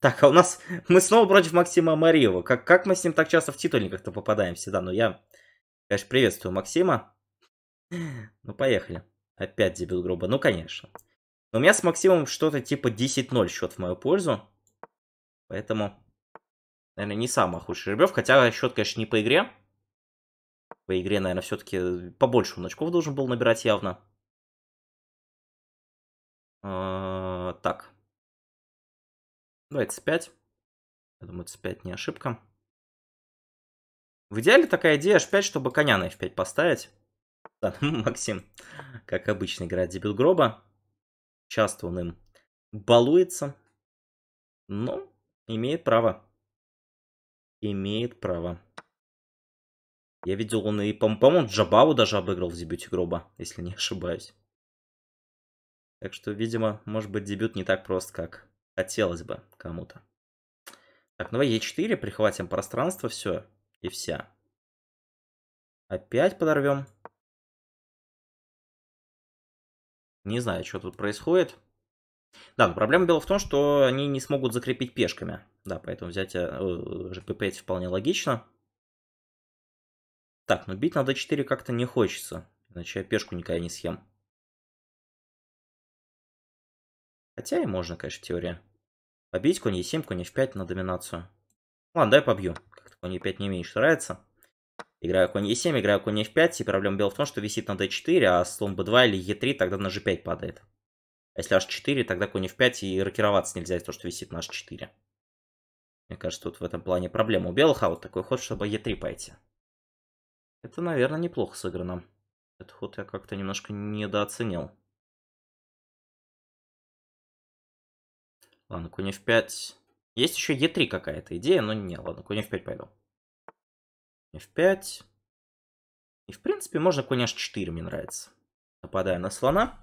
Так, а у нас... Мы снова против Максима Мариева. Как, как мы с ним так часто в титульниках-то попадаем всегда? но ну я, конечно, приветствую Максима. Ну, поехали. Опять дебют грубо. Ну, конечно. Но у меня с Максимом что-то типа 10-0 счет в мою пользу. Поэтому, наверное, не самый худший Ребрев. Хотя счет, конечно, не по игре. По игре, наверное, все-таки побольше он очков должен был набирать явно. Давайте ну, c5. Я думаю, c5 не ошибка. В идеале такая идея h5, чтобы коня на f5 поставить. Да, ну, Максим, как обычно, играет Дебют гроба. Часто он им балуется. Но имеет право. Имеет право. Я видел, он и, по-моему, Джабау даже обыграл в дебюте гроба, если не ошибаюсь. Так что, видимо, может быть, дебют не так прост, как Хотелось бы кому-то. Так, ну Е4, прихватим пространство, все и вся. Опять подорвем. Не знаю, что тут происходит. Да, но проблема была в том, что они не смогут закрепить пешками. Да, поэтому взять э, э, жпп 5 вполне логично. Так, но ну, бить на d4 как-то не хочется. Иначе я пешку никогда не съем. Хотя и можно, конечно, теория Побить конь e7, конь f5 на доминацию. Ладно, дай побью. Как-то конь e5 не меньше нравится. Играю конь e7, играю конь f5, и проблема была в том, что висит на d4, а слон b2 или e3 тогда на g5 падает. А если h4, тогда конь f5 и рокироваться нельзя из-за того, что висит на h4. Мне кажется, тут в этом плане проблема. У белых а вот такой ход, чтобы e3 пойти. Это, наверное, неплохо сыграно. Этот ход я как-то немножко недооценил. Ладно, конь f5. Есть еще e3 какая-то идея, но не, ладно, конь f5 пойду. f5. И, в принципе, можно конь h4, мне нравится. Нападаю на слона.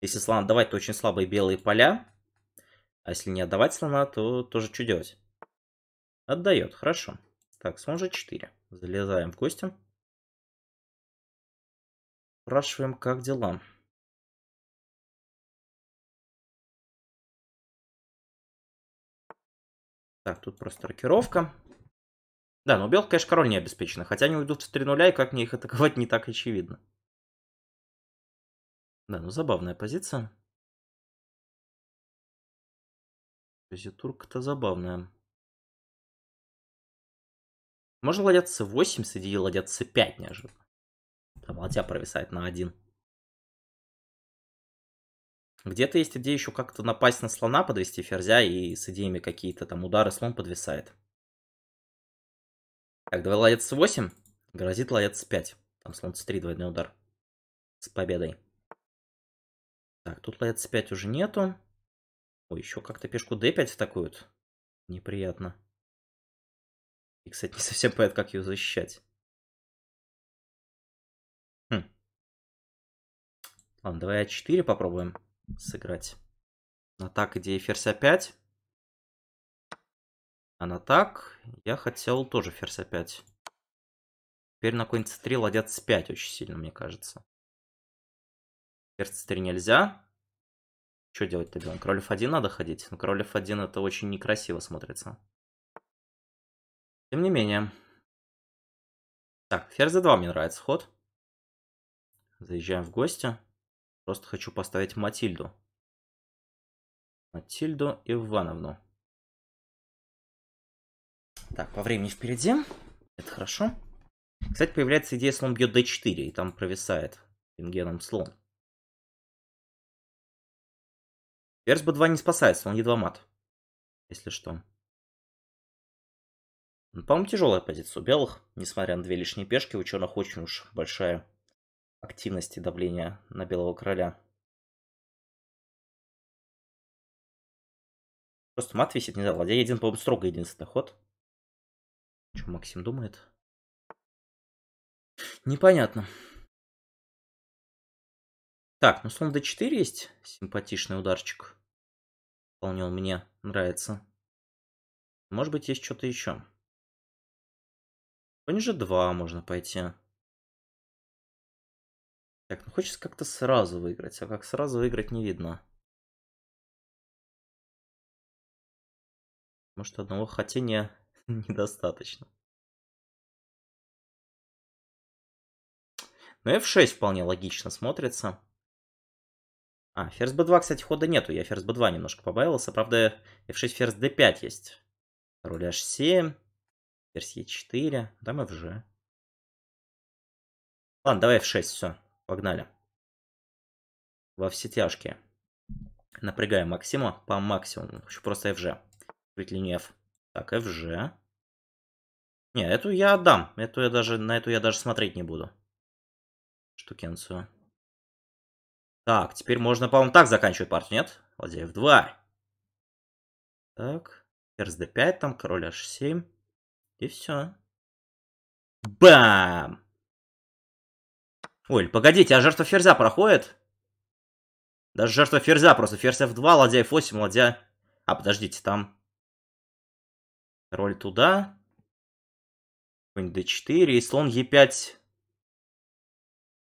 Если слона отдавать, то очень слабые белые поля. А если не отдавать слона, то тоже что делать? Отдает, хорошо. Так, слон же 4 Залезаем в гости. Спрашиваем, как дела. Так, тут просто рокировка. Да, но белка, конечно, король не обеспечена. Хотя они уйдут в 3 0 и как мне их атаковать не так очевидно. Да, ну забавная позиция. Позитурка-то забавная. Можно ладья c8, среди ладья c5 неожиданно. Там ладья провисает на 1. Где-то есть идея еще как-то напасть на слона, подвести ферзя и с идеями какие-то там удары слон подвисает. Так, давай лаец 8, грозит лаец 5. Там слон с 3 двойной удар. С победой. Так, тут лаец 5 уже нету. Ой, еще как-то пешку d5 атакуют. Неприятно. И, кстати, не совсем понятно, как ее защищать. Хм. Ладно, давай а4 попробуем сыграть. На так идея ферзь опять А на так я хотел тоже ферзь опять Теперь на конь c3 ладья c5 очень сильно, мне кажется. Ферзь c3 нельзя. Что делать тогда? На король f1 надо ходить. но ну, король f1 это очень некрасиво смотрится. Тем не менее. Так, ферзь d2 мне нравится ход. Заезжаем в гости. Просто хочу поставить Матильду. Матильду Ивановну. Так, по времени впереди. Это хорошо. Кстати, появляется идея, слон бьет d4, и там провисает рентгеном слон. Ферзь b2 не спасается, он едва мат. Если что. Ну, По-моему, тяжелая позиция у белых, несмотря на две лишние пешки, у черных очень уж большая активности давления на белого короля. Просто мат висит, не знаю, ладья один, по-моему, строго единственный ход. Что Максим думает? Непонятно. Так, ну слон d4 есть. Симпатичный ударчик. Вполне он мне нравится. Может быть, есть что-то еще. Пониже же 2 можно пойти. Так, ну хочется как-то сразу выиграть, а как сразу выиграть не видно. Может, одного хотения недостаточно. Но ну, f6 вполне логично смотрится. А, ферзь b2, кстати, хода нету. Я ферзь b2 немножко побавился. Правда, f6, ферзь d5 есть. Король h7, ферзь e4, там fg. Ладно, давай f6, все. Погнали. Во все тяжкие. Напрягаем Максима по максимуму. Хочу просто FG. Ведь линию F. Так, FG. Не, эту я отдам. Эту я даже, на эту я даже смотреть не буду. Штукенцию. Так, теперь можно, по-моему, так заканчивать партию, нет? Ладья F2. Так, ферзь D5, там король H7. И все. Бам! Ой, погодите, а жертва ферзя проходит? Даже жертва ферзя просто. Ферзь f2, ладья f8, ладья... А, подождите, там... Король туда. Конь d4 и слон e5.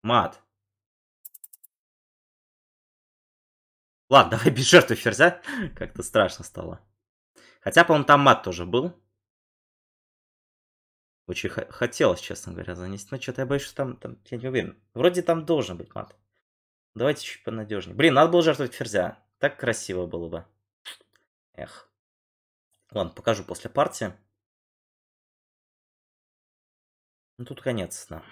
Мат. Ладно, давай без жертвы ферзя. Как-то страшно стало. Хотя, по-моему, там мат тоже был. Очень хотелось, честно говоря, занести. Но что-то я боюсь, что там, там, я не уверен. Вроде там должен быть мат. Давайте чуть понадежнее. Блин, надо было жертвовать ферзя. Так красиво было бы. Эх. Ладно, покажу после партии. Ну тут конец сна.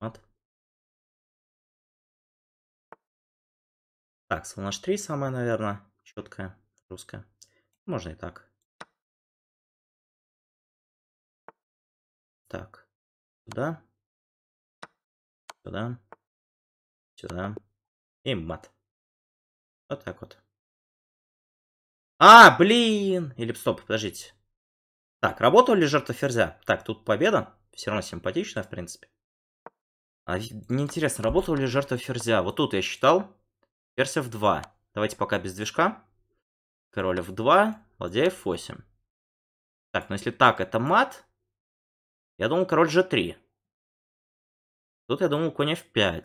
Мат. Так, слон h3 самое, наверное, четкое русская. Можно и так. Так. Сюда. Сюда. Сюда. И мат. Вот так вот. А, блин! Или стоп, подождите. Так, работала ли жертва ферзя? Так, тут победа. Все равно симпатичная, в принципе. А, мне работала ли жертва ферзя? Вот тут я считал. Ферзь f2. Давайте пока без движка король f2, ладья f8. Так, ну если так, это мат. Я думал, король g3. Тут я думал, конь f5.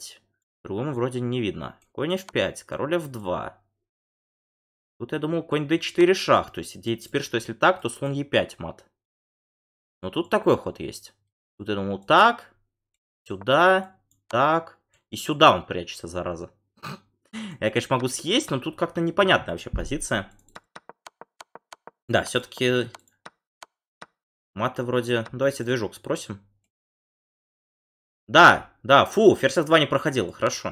Другому вроде не видно. Конь f5, король f2. Тут я думал, конь d4 шах. То есть теперь, что если так, то слон e5 мат. Но тут такой ход есть. Тут я думал, так, сюда, так. И сюда он прячется, зараза. Я, конечно, могу съесть, но тут как-то непонятная вообще позиция. Да, все-таки маты вроде... Ну, давайте движок спросим. Да, да, фу, Ферсев 2 не проходил, хорошо.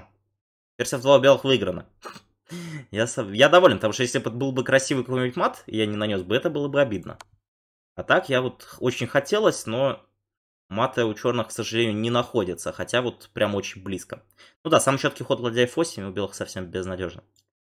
Ферзь Ферсев 2 у белых выиграно. Я, я доволен, потому что если бы был бы красивый какой-нибудь мат, я не нанес бы, это было бы обидно. А так, я вот очень хотелось, но маты у черных, к сожалению, не находятся, хотя вот прям очень близко. Ну да, самый четкий ход ладья f8 у белых совсем безнадежно.